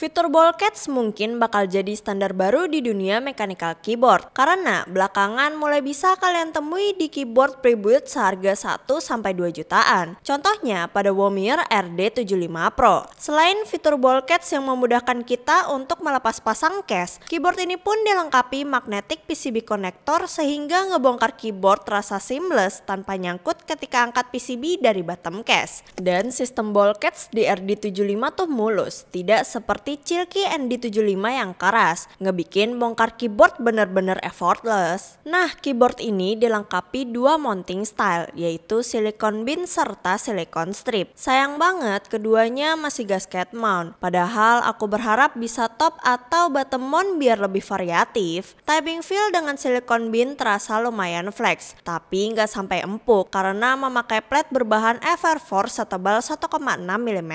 Fitur ball cats mungkin bakal jadi standar baru di dunia mechanical keyboard karena belakangan mulai bisa kalian temui di keyboard pre seharga 1 sampai 2 jutaan. Contohnya pada Womir RD75 Pro. Selain fitur ball cats yang memudahkan kita untuk melepas pasang case, keyboard ini pun dilengkapi magnetic PCB connector sehingga ngebongkar keyboard terasa seamless tanpa nyangkut ketika angkat PCB dari bottom case. Dan sistem ball cats di RD75 tuh mulus, tidak seperti seperti N ND75 yang keras, ngebikin bongkar keyboard bener-bener effortless. Nah, keyboard ini dilengkapi dua mounting style, yaitu silicon bin serta silicon strip. Sayang banget keduanya masih gasket mount, padahal aku berharap bisa top atau bottom mount biar lebih variatif. Typing feel dengan silicon bin terasa lumayan flex, tapi nggak sampai empuk karena memakai plat berbahan Everforce 4 setebal 1,6 mm.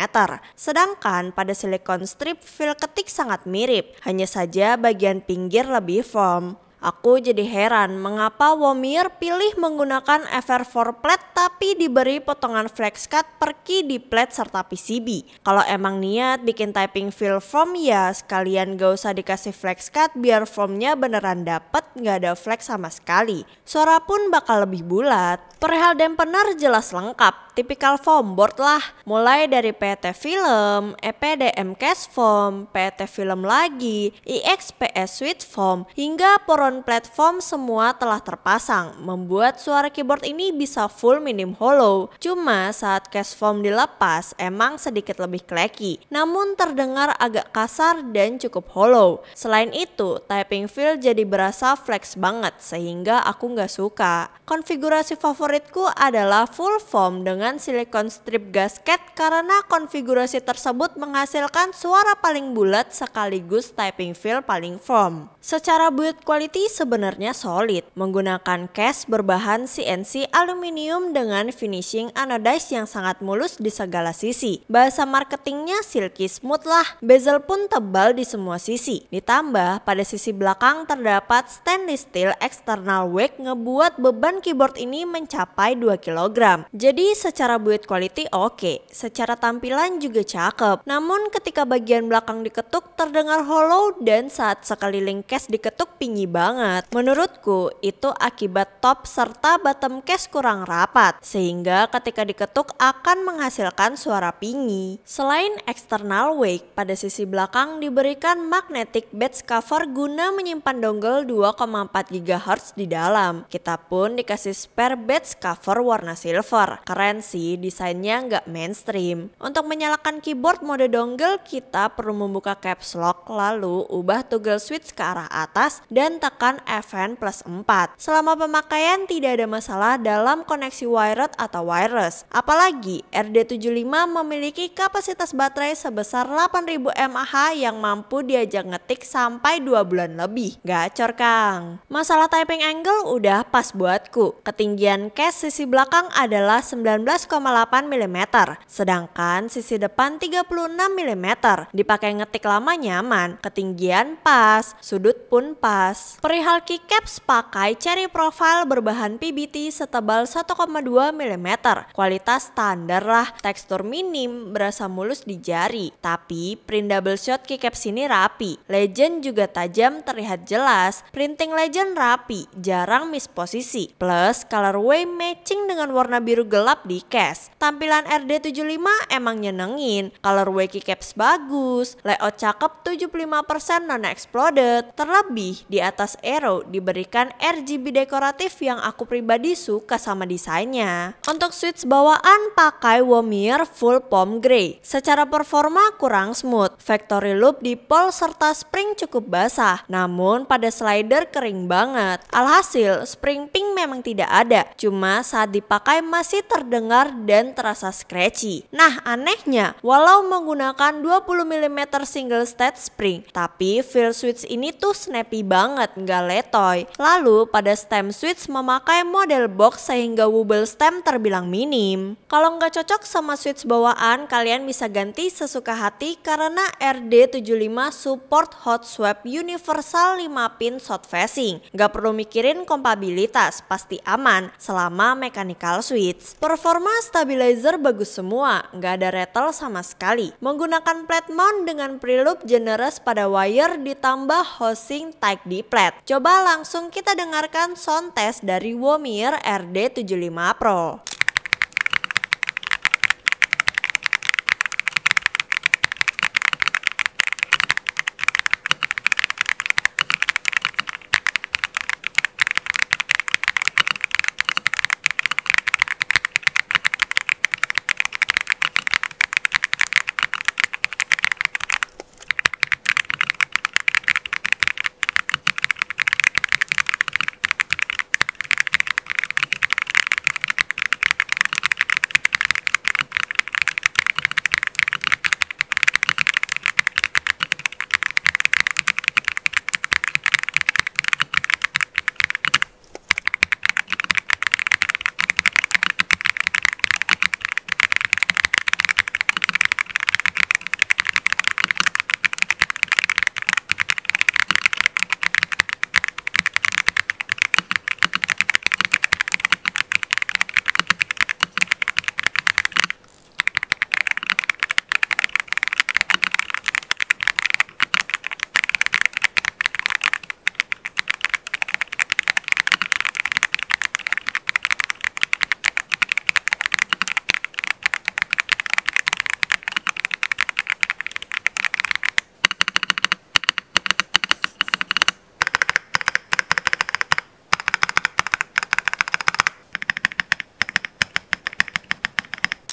Sedangkan pada silicon strip feel ketik sangat mirip, hanya saja bagian pinggir lebih form. Aku jadi heran mengapa Womir pilih menggunakan FR4 plate tapi diberi potongan flex cut perki di plate serta PCB. Kalau emang niat bikin typing fill form ya sekalian gak usah dikasih flex cut biar formnya beneran dapet nggak ada flex sama sekali. Suara pun bakal lebih bulat. Perihal dampener jelas lengkap tipikal form board lah. Mulai dari PT Film, EPDM Cash Form, PT Film lagi, IXPS e Suite Form, hingga poron platform semua telah terpasang, membuat suara keyboard ini bisa full minim hollow. Cuma saat Cash Form dilepas, emang sedikit lebih kleki, namun terdengar agak kasar dan cukup hollow. Selain itu, typing feel jadi berasa flex banget, sehingga aku nggak suka. Konfigurasi favoritku adalah full form dengan dengan silikon strip gasket karena konfigurasi tersebut menghasilkan suara paling bulat sekaligus typing feel paling firm. Secara build quality sebenarnya solid, menggunakan case berbahan CNC aluminium dengan finishing anodized yang sangat mulus di segala sisi. Bahasa marketingnya silky smooth lah, bezel pun tebal di semua sisi. Ditambah pada sisi belakang terdapat stainless steel external wake ngebuat beban keyboard ini mencapai 2 kg. Jadi secara secara build quality oke, okay. secara tampilan juga cakep. Namun ketika bagian belakang diketuk terdengar hollow dan saat sekeliling case diketuk pingi banget. Menurutku itu akibat top serta bottom case kurang rapat sehingga ketika diketuk akan menghasilkan suara pingi. Selain external wake, pada sisi belakang diberikan magnetic bed cover guna menyimpan dongle 2,4 GHz di dalam. Kita pun dikasih spare bed cover warna silver. Keren sih desainnya nggak mainstream. Untuk menyalakan keyboard mode dongle, kita perlu membuka caps lock lalu ubah toggle switch ke arah atas dan tekan Fn plus 4. Selama pemakaian tidak ada masalah dalam koneksi wired atau wireless. Apalagi RD75 memiliki kapasitas baterai sebesar 8000 mAh yang mampu diajak ngetik sampai 2 bulan lebih. Gacor Kang. Masalah typing angle udah pas buatku. Ketinggian case sisi belakang adalah 19 12,8 mm, sedangkan sisi depan 36 mm. Dipakai ngetik lama nyaman, ketinggian pas, sudut pun pas. Perihal keycaps pakai cherry profile berbahan PBT setebal 1,2 mm. Kualitas standar lah, tekstur minim, berasa mulus di jari. Tapi print double shot keycaps ini rapi, legend juga tajam terlihat jelas, printing legend rapi, jarang miss posisi. Plus colorway matching dengan warna biru gelap di cash. Tampilan RD75 emang nyenengin, colorway keycaps bagus, layout cakep 75% non-exploded. Terlebih, di atas Aero diberikan RGB dekoratif yang aku pribadi suka sama desainnya. Untuk switch bawaan pakai Womier Full Palm Grey. Secara performa kurang smooth, factory loop di pole serta spring cukup basah, namun pada slider kering banget. Alhasil, spring pink memang tidak ada, cuma saat dipakai masih terdengar dan terasa scratchy. Nah, anehnya, walau menggunakan 20 mm single state spring, tapi feel switch ini tuh snappy banget, nggak letoy. Lalu, pada stem switch memakai model box sehingga wobble stem terbilang minim. Kalau nggak cocok sama switch bawaan, kalian bisa ganti sesuka hati karena RD75 support hot swap universal 5 pin shot facing. Nggak perlu mikirin kompabilitas, pasti aman selama mechanical switch. Performa stabilizer bagus semua, nggak ada rattle sama sekali. Menggunakan plate mount dengan preloop generous pada wire ditambah housing tight di plate. Coba langsung kita dengarkan sound test dari Womir RD75 Pro.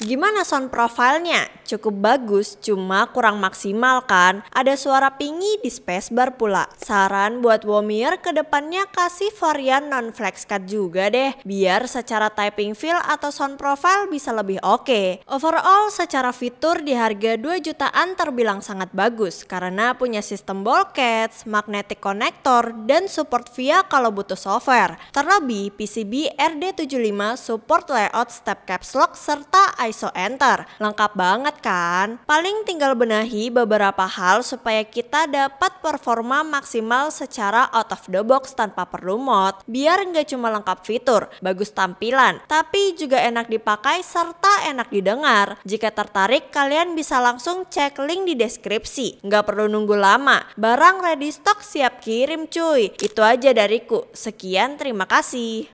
Gimana sound profilnya? cukup bagus, cuma kurang maksimal kan. Ada suara pingi di spacebar pula. Saran buat Womir depannya kasih varian non-flex cut juga deh, biar secara typing feel atau sound profile bisa lebih oke. Okay. Overall secara fitur di harga 2 jutaan terbilang sangat bagus karena punya sistem ball cats, magnetic connector, dan support via kalau butuh software. Terlebih PCB RD75 support layout step caps lock serta ISO enter. Lengkap banget kan? Paling tinggal benahi beberapa hal supaya kita dapat performa maksimal secara out of the box tanpa perlu mod. Biar nggak cuma lengkap fitur, bagus tampilan, tapi juga enak dipakai serta enak didengar. Jika tertarik, kalian bisa langsung cek link di deskripsi. Nggak perlu nunggu lama, barang ready stock siap kirim cuy. Itu aja dariku. Sekian, terima kasih.